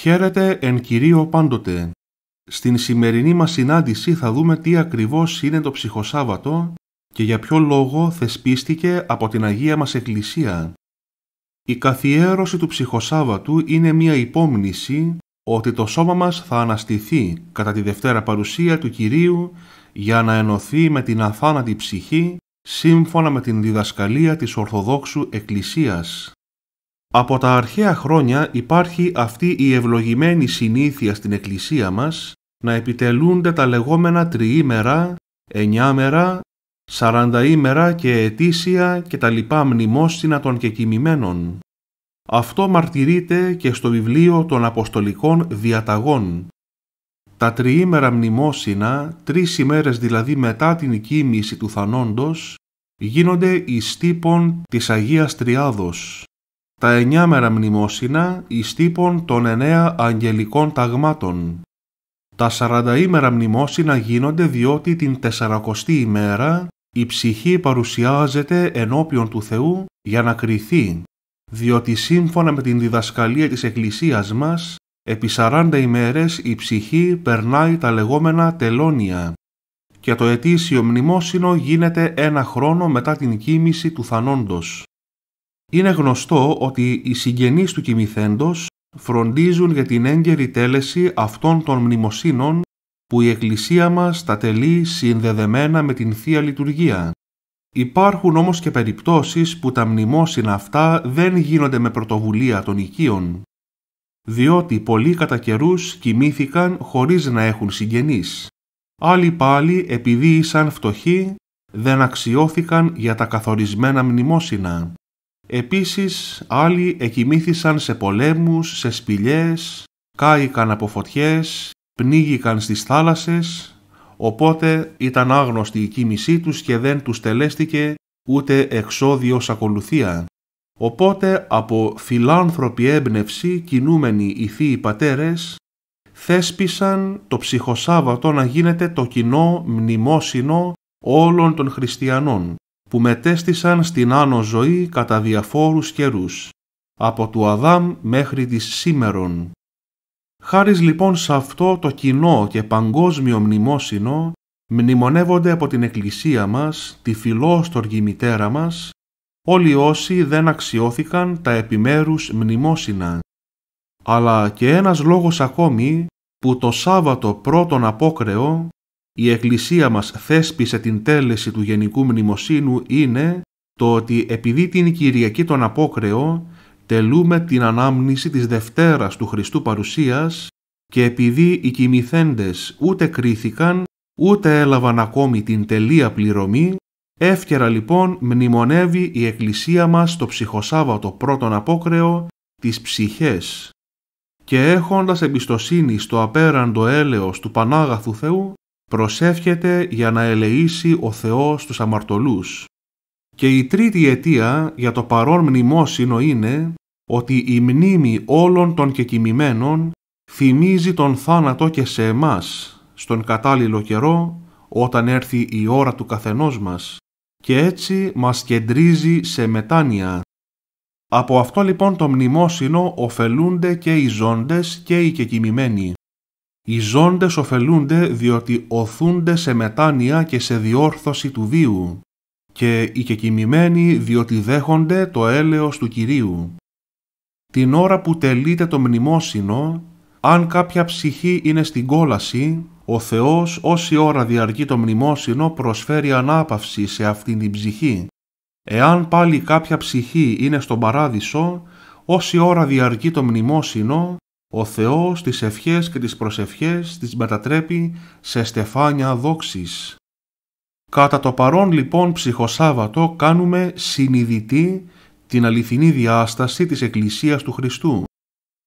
Χαίρετε εν Κυρίω πάντοτε. Στην σημερινή μας συνάντηση θα δούμε τι ακριβώς είναι το ψυχοσάββατο και για ποιο λόγο θεσπίστηκε από την Αγία μας Εκκλησία. Η καθιέρωση του ψυχοσάββατου είναι μία υπόμνηση ότι το σώμα μας θα αναστηθεί κατά τη Δευτέρα Παρουσία του Κυρίου για να ενωθεί με την αθάνατη ψυχή σύμφωνα με την διδασκαλία της Ορθοδόξου Εκκλησίας. Από τα αρχαία χρόνια υπάρχει αυτή η ευλογημένη συνήθεια στην Εκκλησία μας να επιτελούνται τα λεγόμενα τριήμερα, εννιάμερα, σαρανταήμερα και ετήσια και τα λοιπά μνημόσυνα των Αυτό μαρτυρείται και στο βιβλίο των Αποστολικών Διαταγών. Τα τριήμερα μνημόσυνα, τρεις ημέρες δηλαδή μετά την κοίμηση του θανόντος, γίνονται εις τύπον της Αγίας Τριάδος τα εννιά μνημόσυνα εις τύπων των εννέα αγγελικών ταγμάτων. Τα ημέρα μνημόσυνα γίνονται διότι την τεσσαρακοστή ημέρα η ψυχή παρουσιάζεται ενώπιον του Θεού για να κριθεί, διότι σύμφωνα με την διδασκαλία της Εκκλησίας μας, επί σαράντα ημέρες η ψυχή περνάει τα λεγόμενα τελώνια και το ετήσιο μνημόσυνο γίνεται ένα χρόνο μετά την κίνηση του θανόντος. Είναι γνωστό ότι οι συγγενείς του κοιμηθέντος φροντίζουν για την έγκαιρη τέλεση αυτών των μνημοσύνων που η Εκκλησία μας τα τελεί συνδεδεμένα με την Θεία Λειτουργία. Υπάρχουν όμως και περιπτώσεις που τα μνημόσυνα αυτά δεν γίνονται με πρωτοβουλία των οικείων, διότι πολλοί κατά καιρούς κοιμήθηκαν χωρίς να έχουν συγγενείς. Άλλοι πάλι επειδή ήσαν φτωχοί δεν αξιώθηκαν για τα καθορισμένα μνημόσυνα. Επίσης άλλοι εκοιμήθησαν σε πολέμους, σε σπηλιές, κάηκαν από φωτιές, πνίγηκαν στις θάλασσες, οπότε ήταν άγνωστη η κίνησή τους και δεν τους τελέστηκε ούτε εξόδιος ακολουθία. Οπότε από φιλάνθρωπη έμπνευση κινούμενοι οι θείοι πατέρες θέσπισαν το ψυχοσάββατο να γίνεται το κοινό μνημόσυνο όλων των χριστιανών που μετέστησαν στην άνω ζωή κατά διαφόρους καιρούς, από του Αδάμ μέχρι της σήμερον. Χάρις λοιπόν σε αυτό το κοινό και παγκόσμιο μνημόσυνο, μνημονεύονται από την Εκκλησία μας, τη φιλόστοργη μητέρα μας, όλοι όσοι δεν αξιώθηκαν τα επιμέρους μνημόσυνα. Αλλά και ένας λόγος ακόμη που το Σάββατο πρώτον απόκρεο η Εκκλησία μας θέσπισε την τέλεση του Γενικού Μνημοσύνου είναι το ότι επειδή την Κυριακή τον Απόκρεο τελούμε την ανάμνηση της Δευτέρας του Χριστού παρουσίας και επειδή οι κοιμηθέντες ούτε κρίθηκαν ούτε έλαβαν ακόμη την τελεία πληρωμή, εύκαιρα λοιπόν μνημονεύει η Εκκλησία μας το ψυχοσάββατο πρώτον Απόκρεο τις ψυχές και έχοντας εμπιστοσύνη στο απέραντο έλεος του Πανάγαθου Θεού, προσεύχεται για να ελεήσει ο Θεός τους αμαρτωλούς. Και η τρίτη αιτία για το παρόν μνημόσυνο είναι ότι η μνήμη όλων των κεκοιμημένων θυμίζει τον θάνατο και σε εμάς, στον κατάλληλο καιρό, όταν έρθει η ώρα του καθενός μας, και έτσι μας κεντρίζει σε μετάνοια. Από αυτό λοιπόν το μνημόσυνο ωφελούνται και οι ζώντες και οι κεκοιμημένοι. Οι ζώντες ωφελούνται διότι οθούνται σε μετάνοια και σε διόρθωση του βίου και οι κεκοιμημένοι διότι δέχονται το έλεος του Κυρίου. Την ώρα που τελείται το μνημόσυνο, αν κάποια ψυχή είναι στην κόλαση, ο Θεός όση ώρα διαρκεί το μνημόσυνο προσφέρει ανάπαυση σε αυτήν την ψυχή. Εάν πάλι κάποια ψυχή είναι στον παράδεισο, όση ώρα διαρκεί το μνημόσυνο, ο Θεός τις ευχές και τις προσευχές τις μετατρέπει σε στεφάνια δόξης. Κατά το παρόν λοιπόν ψυχοσάββατο κάνουμε συνειδητή την αληθινή διάσταση της Εκκλησίας του Χριστού.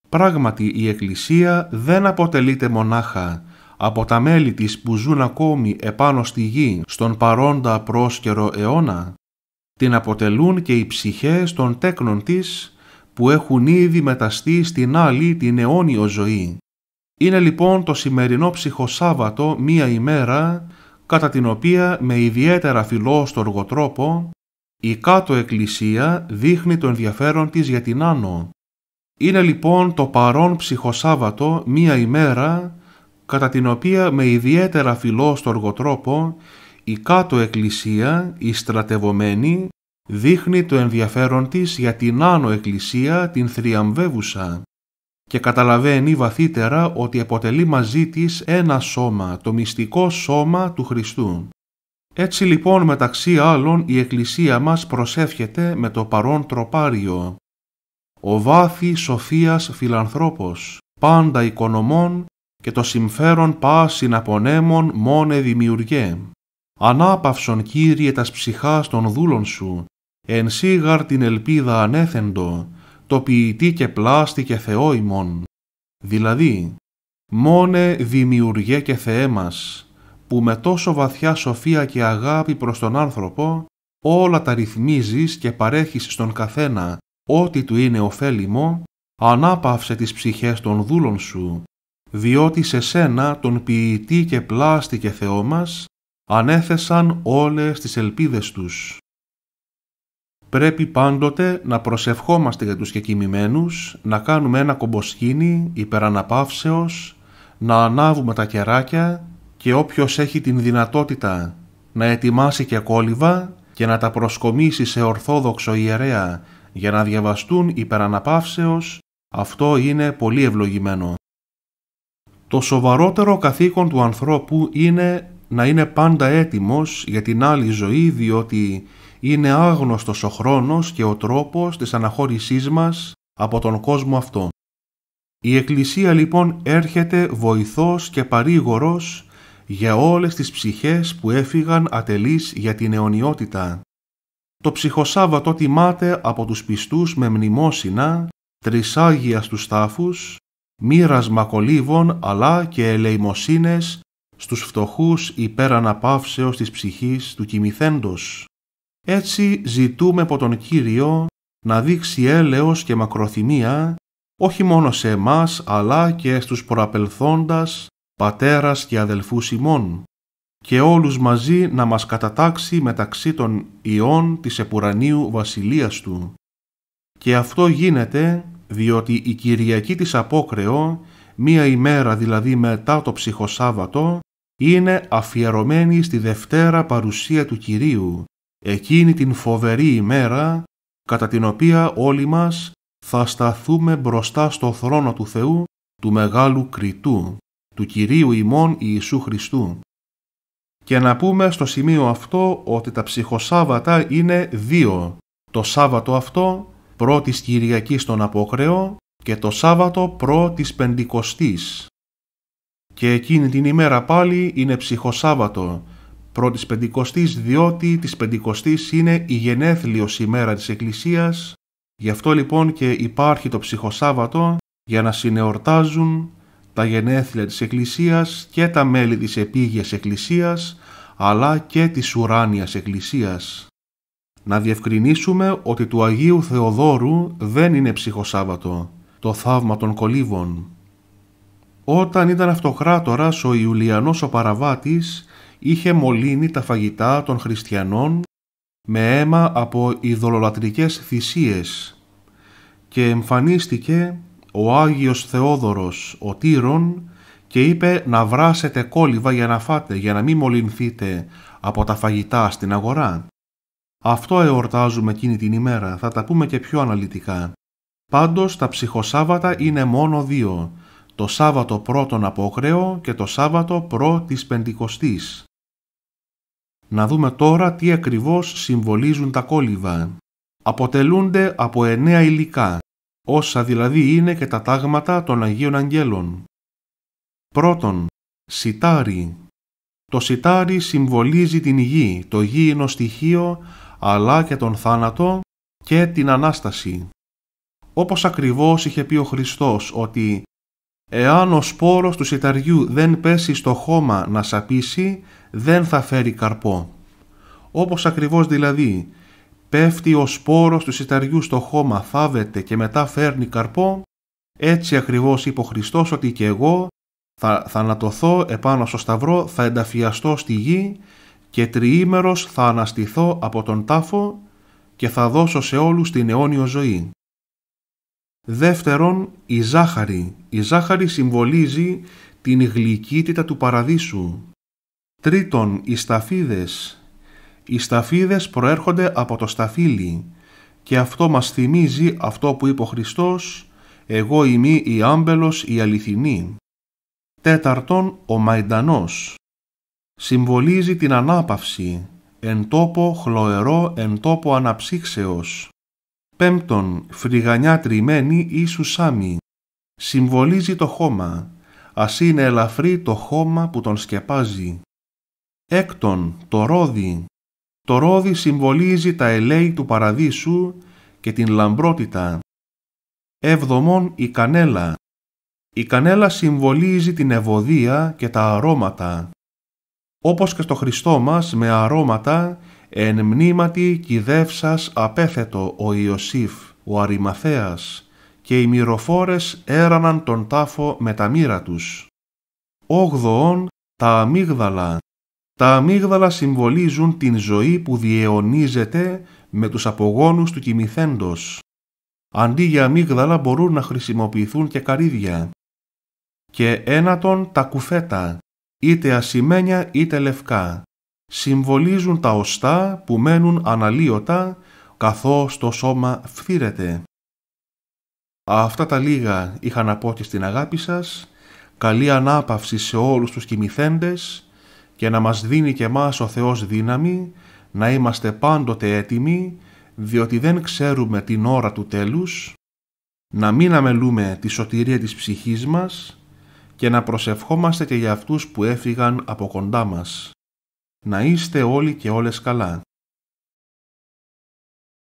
Πράγματι η Εκκλησία δεν αποτελείται μονάχα από τα μέλη της που ζουν ακόμη επάνω στη γη στον παρόντα πρόσκαιρο αιώνα. Την αποτελούν και οι ψυχές των τέκνων της που έχουν ήδη μεταστεί στην άλλη την αιώνιο ζωή. Είναι λοιπόν το σημερινό ψυχοσάββατο μία ημέρα κατά την οποία με ιδιαίτερα φιλόστοργο τρόπο η κάτω εκκλησία δείχνει το ενδιαφέρον της για την άνω. Είναι λοιπόν το παρόν ψυχοσάββατο μία ημέρα κατά την οποία με ιδιαίτερα φιλόστοργο τρόπο η κάτω εκκλησία, η στρατευωμένη, δείχνει το ενδιαφέρον της για την Άνω Εκκλησία την θριαμβεύουσα και καταλαβαίνει βαθύτερα ότι αποτελεί μαζί της ένα σώμα, το μυστικό σώμα του Χριστού. Έτσι λοιπόν μεταξύ άλλων η Εκκλησία μας προσεύχεται με το παρόν τροπάριο. Ο βάθη σοφίας φιλανθρώπος, πάντα οικονομών και το συμφέρον πά απονέμων μόνε δημιουργέ. Ανάπαυσον Κύριε τας ψυχάς των δούλων σου εν σίγαρ την ελπίδα ανέθεντο, το ποιητή και πλάστη και Θεό ημών. Δηλαδή, μόνε δημιουργέ και Θεέ μας, που με τόσο βαθιά σοφία και αγάπη προς τον άνθρωπο, όλα τα ρυθμίζεις και παρέχεις στον καθένα ό,τι του είναι ωφέλιμο, ανάπαυσε τις ψυχές των δούλων σου, διότι σε σένα τον ποιητή και πλάστη και Θεό μας ανέθεσαν όλες τις ελπίδες τους. Πρέπει πάντοτε να προσευχόμαστε για τους κεκοιμημένους, να κάνουμε ένα κομποσκίνι υπεραναπαύσεως, να ανάβουμε τα κεράκια και όποιος έχει την δυνατότητα να ετοιμάσει και κόλληβα και να τα προσκομίσει σε ορθόδοξο ιερέα για να διαβαστούν υπεραναπαύσεως, αυτό είναι πολύ ευλογημένο. Το σοβαρότερο καθήκον του ανθρώπου είναι να είναι πάντα έτοιμος για την άλλη ζωή διότι είναι άγνωστος ο χρόνος και ο τρόπος της αναχώρησής μας από τον κόσμο αυτό. Η Εκκλησία λοιπόν έρχεται βοηθός και παρήγορος για όλες τις ψυχές που έφυγαν ατελείς για την αιωνιότητα. Το ψυχοσάββατο τιμάται από τους πιστούς με μνημόσυνα, τρισάγιας στους τάφους, μοίρασμα κολύβων αλλά και ελεημοσύνες στους φτωχούς υπέρ αναπαύσεως της ψυχής του κοιμηθέντος. Έτσι ζητούμε από τον Κύριο να δείξει έλεος και μακροθυμία όχι μόνο σε εμάς αλλά και στους προαπελθόντας πατέρας και αδελφούς ημών και όλους μαζί να μας κατατάξει μεταξύ των ιών της επουρανίου βασιλείας του. Και αυτό γίνεται διότι η Κυριακή της Απόκρεο, μία ημέρα δηλαδή μετά το ψυχοσάββατο, είναι αφιερωμένη στη Δευτέρα Παρουσία του Κυρίου εκείνη την φοβερή ημέρα κατά την οποία όλοι μας θα σταθούμε μπροστά στο θρόνο του Θεού του Μεγάλου Κριτού, του Κυρίου ημών Ιησού Χριστού. Και να πούμε στο σημείο αυτό ότι τα ψυχοσάββατα είναι δύο. Το Σάββατο αυτό πρώτης Κυριακής στον Απόκρεο και το Σάββατο πρώτης Πεντηκοστής. Και εκείνη την ημέρα πάλι είναι ψυχοσάββατο πρώτης Πεντηκοστής διότι της Πεντηκοστής είναι η γενέθλιος ημέρα της Εκκλησίας, γι' αυτό λοιπόν και υπάρχει το ψυχοσάββατο για να συνεορτάζουν τα γενέθλια της Εκκλησίας και τα μέλη της επίγειας Εκκλησίας αλλά και της ουράνιας Εκκλησίας. Να διευκρινίσουμε ότι του Αγίου Θεοδόρου δεν είναι ψυχοσάββατο, το θαύμα των κολύβων. Όταν ήταν αυτοκράτορας ο Ιουλιανός ο Παραβάτης είχε μολύνει τα φαγητά των χριστιανών με αίμα από ειδωλολατρικές θυσίες και εμφανίστηκε ο Άγιος Θεόδωρος ο Τύρον και είπε να βράσετε κόλυβα για να φάτε, για να μην μολυνθείτε από τα φαγητά στην αγορά. Αυτό εορτάζουμε εκείνη την ημέρα, θα τα πούμε και πιο αναλυτικά. Πάντως τα ψυχοσάββατα είναι μόνο δύο, το Σάββατο πρώτον από και το Σάββατο προ Πεντηκοστής. Να δούμε τώρα τι ακριβώς συμβολίζουν τα κόλυβα. Αποτελούνται από εννέα υλικά, όσα δηλαδή είναι και τα τάγματα των Αγίων Αγγέλων. Πρώτον, σιτάρι. Το σιτάρι συμβολίζει την γη, το γήινο στοιχείο, αλλά και τον θάνατο και την Ανάσταση. Όπως ακριβώς είχε πει ο Χριστός ότι Εάν ο σπόρος του σιταριού δεν πέσει στο χώμα να σαπίσει, δεν θα φέρει καρπό. Όπως ακριβώς δηλαδή, πέφτει ο σπόρος του σιταριού στο χώμα, θάβεται και μετά φέρνει καρπό, έτσι ακριβώς είπε ο Χριστός ότι και εγώ θα θανατωθώ επάνω στο σταυρό, θα ενταφιαστώ στη γη και τριήμερος θα αναστηθώ από τον τάφο και θα δώσω σε όλους την αιώνιο ζωή. Δεύτερον, η ζάχαρη. Η ζάχαρη συμβολίζει την γλυκύτητα του παραδείσου. Τρίτον, οι σταφίδες. Οι σταφίδες προέρχονται από το σταφύλι και αυτό μας θυμίζει αυτό που είπε ο Χριστός «Εγώ είμαι η άμπελος η αληθινή». Τέταρτον, ο μαϊντανός. Συμβολίζει την ανάπαυση, εν τόπο χλωερό, εν τόπο αναψύξεως. Πέμπτον, φρυγανιά τριμμένη ή σουσάμι. Συμβολίζει το χώμα. Ας είναι ελαφρύ το χώμα που τον σκεπάζει. Έκτον, το ρόδι. Το ρόδι συμβολίζει τα ελέη του παραδείσου και την λαμπρότητα. Έβδομον, η κανέλα. Η κανέλα συμβολίζει την ευωδία και τα αρώματα. Όπως και στο Χριστό μας με αρώματα Εν μνήματι κηδεύσας απέθετο ο Ιωσήφ, ο Αριμαθέας, και οι μυροφόρες έραναν τον τάφο με τα μοίρα τους. Όγδοον τα αμύγδαλα. Τα αμύγδαλα συμβολίζουν την ζωή που διαιωνίζεται με τους απογόνους του κοιμηθέντος. Αντί για αμύγδαλα μπορούν να χρησιμοποιηθούν και καρύδια. Και ένατον τα κουφέτα, είτε ασημένια είτε λευκά συμβολίζουν τα οστά που μένουν αναλύωτα καθώς το σώμα φθύρεται. Αυτά τα λίγα είχα να πω και στην αγάπη σας. Καλή ανάπαυση σε όλους τους κοιμηθέντες και να μας δίνει και μας ο Θεός δύναμη να είμαστε πάντοτε έτοιμοι διότι δεν ξέρουμε την ώρα του τέλους, να μην αμελούμε τη σωτηρία της ψυχής μας και να προσευχόμαστε και για αυτούς που έφυγαν από κοντά μας. Να είστε όλοι και όλες καλά.